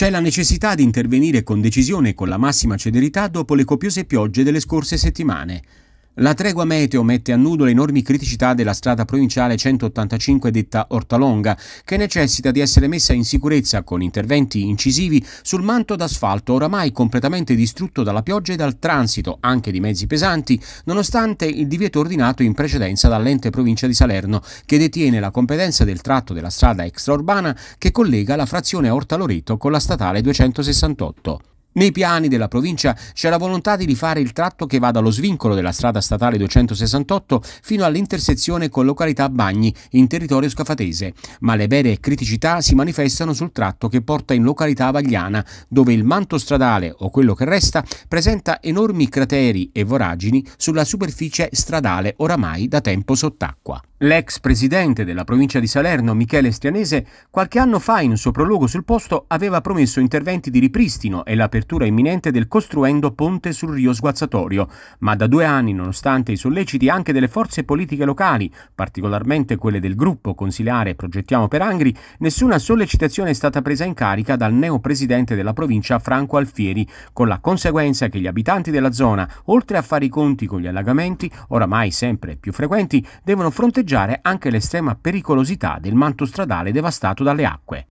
C'è la necessità di intervenire con decisione e con la massima celerità dopo le copiose piogge delle scorse settimane. La tregua meteo mette a nudo le enormi criticità della strada provinciale 185 detta Ortalonga, che necessita di essere messa in sicurezza con interventi incisivi sul manto d'asfalto oramai completamente distrutto dalla pioggia e dal transito, anche di mezzi pesanti, nonostante il divieto ordinato in precedenza dall'ente provincia di Salerno, che detiene la competenza del tratto della strada extraurbana che collega la frazione Orta Loreto con la statale 268. Nei piani della provincia c'è la volontà di rifare il tratto che va dallo svincolo della strada statale 268 fino all'intersezione con località Bagni in territorio scafatese, ma le vere criticità si manifestano sul tratto che porta in località Vagliana, dove il manto stradale o quello che resta presenta enormi crateri e voragini sulla superficie stradale oramai da tempo sott'acqua. L'ex presidente della provincia di Salerno, Michele Stianese, qualche anno fa in un suo prologo sul posto aveva promesso interventi di ripristino e l'apertura imminente del costruendo ponte sul Rio Sguazzatorio, ma da due anni, nonostante i solleciti anche delle forze politiche locali, particolarmente quelle del gruppo consiliare Progettiamo per Angri, nessuna sollecitazione è stata presa in carica dal neo presidente della provincia Franco Alfieri, con la conseguenza che gli abitanti della zona, oltre a fare i conti con gli allagamenti, oramai sempre più frequenti, devono fronteggiare fronteggiare anche l'estrema pericolosità del manto stradale devastato dalle acque.